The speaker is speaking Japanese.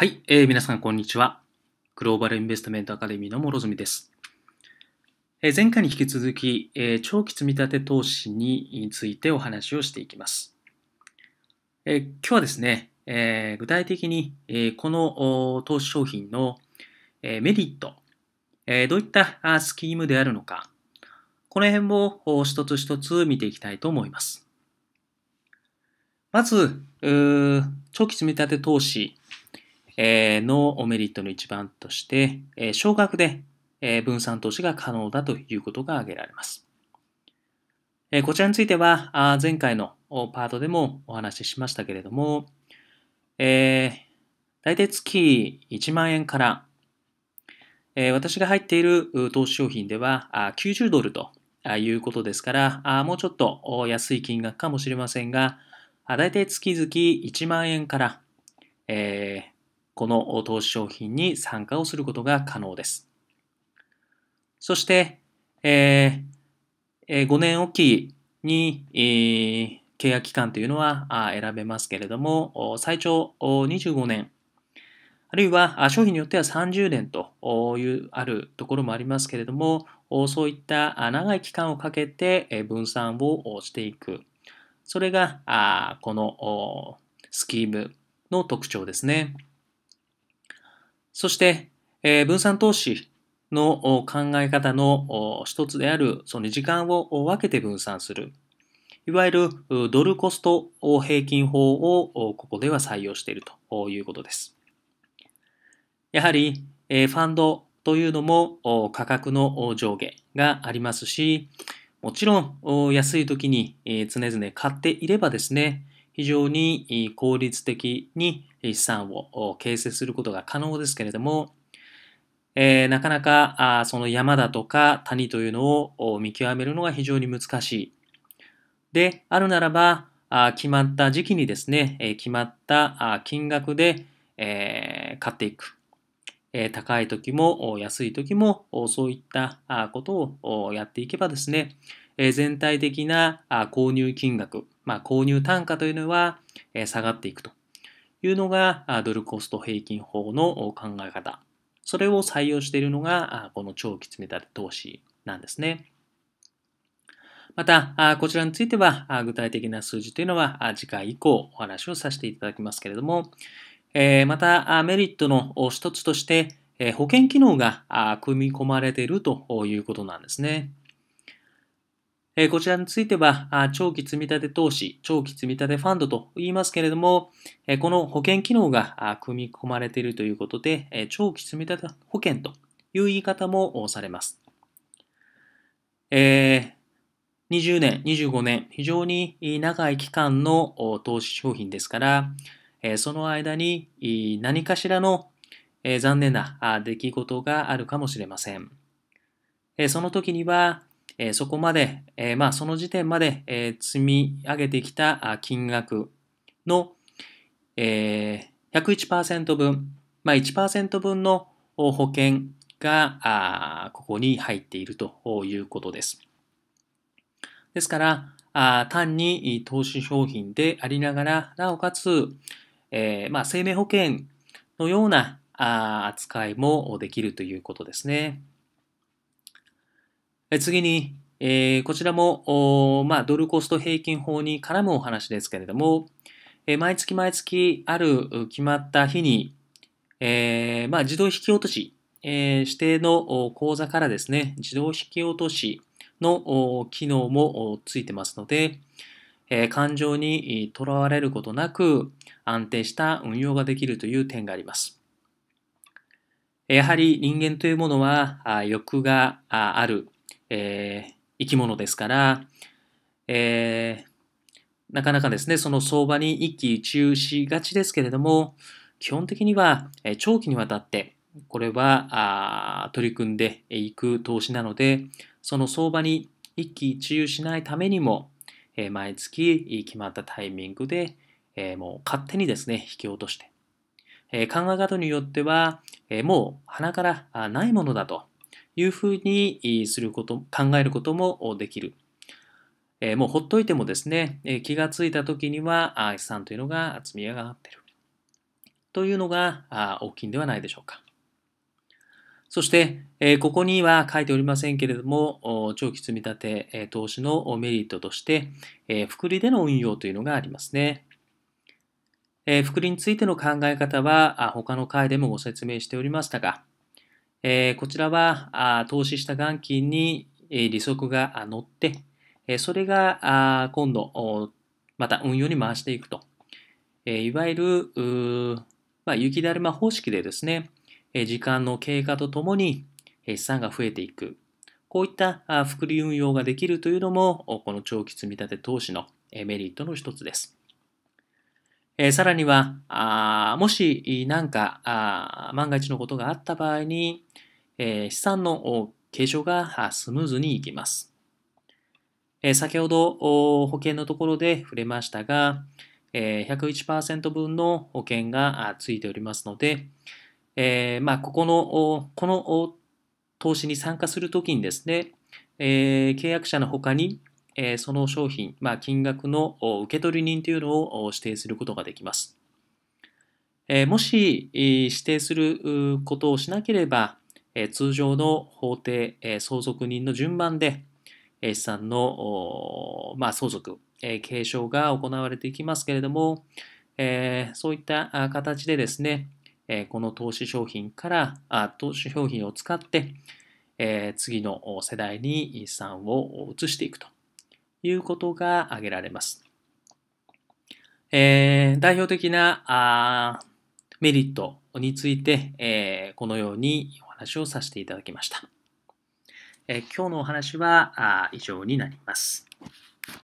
はい、えー、皆さんこんにちは。グローバルインベストメントアカデミーの諸角です。えー、前回に引き続き、えー、長期積立投資についてお話をしていきます。えー、今日はですね、えー、具体的に、えー、この投資商品の、えー、メリット、えー、どういったスキームであるのか、この辺を一つ一つ見ていきたいと思います。まず、長期積立投資のメリットの一番として、少額で分散投資が可能だということが挙げられます。こちらについては、前回のパートでもお話ししましたけれども、え大体月1万円から、え私が入っている投資商品では90ドルということですから、もうちょっと安い金額かもしれませんが、大体月々1万円から、えこの投資商品に参加をすることが可能です。そして、えー、5年おきに、えー、契約期間というのは選べますけれども、最長25年、あるいは商品によっては30年というあるところもありますけれども、そういった長い期間をかけて分散をしていく。それが、このスキームの特徴ですね。そして、えー、分散投資の考え方の一つである、その時間を分けて分散する。いわゆるドルコスト平均法をここでは採用しているということです。やはり、ファンドというのも価格の上下がありますし、もちろん安い時に常々買っていればですね、非常に効率的に資産を形成することが可能ですけれども、えー、なかなかあその山だとか谷というのを見極めるのが非常に難しい。で、あるならば、あ決まった時期にですね、えー、決まったあ金額で、えー、買っていく。え高い時も安い時もそういったことをやっていけばですね、え全体的な購入金額まあ、購入単価というのは下がっていくというのがドルコスト平均法の考え方。それを採用しているのが、この長期積み立て投資なんですね。また、こちらについては、具体的な数字というのは、次回以降お話をさせていただきますけれども、また、メリットの一つとして、保険機能が組み込まれているということなんですね。えこちらについては、長期積立投資、長期積立ファンドと言いますけれども、えこの保険機能が組み込まれているということで、え長期積立保険という言い方もされます。えー、20年、25年、非常に長い期間の投資商品ですから、えその間に何かしらの残念な出来事があるかもしれません。その時には、えそこまで、えまあ、その時点まで、え積み上げてきた金額の、え101%分、まあ、1%分の保険がここに入っているということです。ですから、あ単に投資商品でありながら、なおかつ、えー、まあ、生命保険のような扱いもできるということですね。次に、えー、こちらも、まあ、ドルコスト平均法に絡むお話ですけれども、えー、毎月毎月ある決まった日に、えー、まあ、自動引き落とし、え指定の口座からですね、自動引き落としの機能もついてますので、え感情にとらわれることなく安定した運用ができるという点があります。やはり人間というものは欲があるえー、生き物ですから、えー、なかなかですね、その相場に一喜一憂しがちですけれども、基本的には長期にわたって、これは取り組んでいく投資なので、その相場に一喜一憂しないためにも、え毎月決まったタイミングで、えもう勝手にですね、引き落として、え考え方によっては、えもう鼻からないものだというふうにすること、考えることもできる。えー、もうほっといてもですね、えー、気がついた時には資産というのが積み上がっている。というのがあ大きいんではないでしょうか。そして、えー、ここには書いておりませんけれども、長期積み立て、えー、投資のメリットとして、えー、福利での運用というのがありますね。えー、福利についての考え方は、他の回でもご説明しておりましたが、えこちらはあ投資した元金に、え利息が乗って、えそれがあ今度また運用に回していくと、えいわゆる、まあ、雪だるま方式でですね、え時間の経過とともに資産が増えていくこういった複利運用ができるというのもこの長期積立投資のメリットの一つです。えー、さらには、あもし何かあ万が一のことがあった場合に、えー、資産の継承がスムーズにいきます。えー、先ほど保険のところで触れましたが、えー、101%分の保険がついておりますので、えー、まあ、ここの、この投資に参加するときにですね、えー、契約者の他にえその商品、まあ、金額の受取人というのを指定することができます。えもし、指定することをしなければ、え通常の法定、え相続人の順番で、資産の、まあ、相続、え継承が行われていきますけれども、えそういった形でですね、えこの投資商品から、あ投資商品を使って、え次の世代に資産を移していくということが挙げられます。えー、代表的なメリットについて、えー、このようにお話をさせていただきました。えー、今日のお話は以上になります。